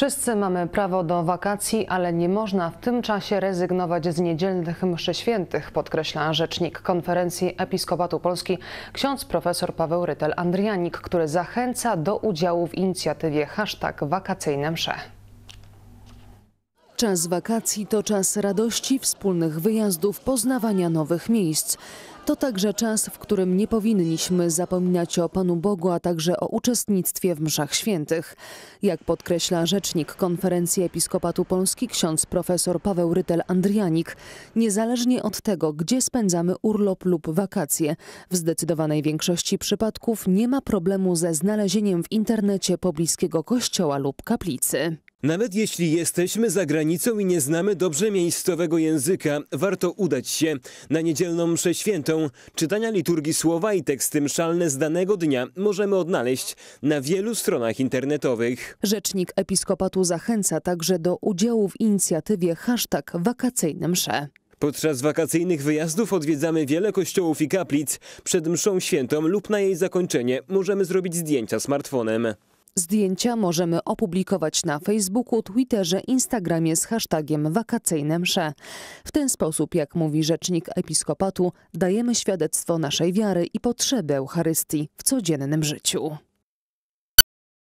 Wszyscy mamy prawo do wakacji, ale nie można w tym czasie rezygnować z niedzielnych mszy świętych, podkreśla rzecznik konferencji Episkopatu Polski ksiądz profesor Paweł Rytel-Andrianik, który zachęca do udziału w inicjatywie hashtag wakacyjne msze. Czas wakacji to czas radości, wspólnych wyjazdów, poznawania nowych miejsc. To także czas, w którym nie powinniśmy zapominać o Panu Bogu, a także o uczestnictwie w mszach świętych. Jak podkreśla rzecznik Konferencji Episkopatu Polski ksiądz profesor Paweł Rytel-Andrianik, niezależnie od tego, gdzie spędzamy urlop lub wakacje, w zdecydowanej większości przypadków nie ma problemu ze znalezieniem w internecie pobliskiego kościoła lub kaplicy. Nawet jeśli jesteśmy za granicą i nie znamy dobrze miejscowego języka, warto udać się na niedzielną mszę świętą czytania liturgii słowa i teksty mszalne z danego dnia możemy odnaleźć na wielu stronach internetowych. Rzecznik Episkopatu zachęca także do udziału w inicjatywie hashtag wakacyjne msze. Podczas wakacyjnych wyjazdów odwiedzamy wiele kościołów i kaplic. Przed mszą świętą lub na jej zakończenie możemy zrobić zdjęcia smartfonem. Zdjęcia możemy opublikować na Facebooku, Twitterze, Instagramie z hashtagiem wakacyjne msze. W ten sposób, jak mówi rzecznik episkopatu, dajemy świadectwo naszej wiary i potrzeby Eucharystii w codziennym życiu.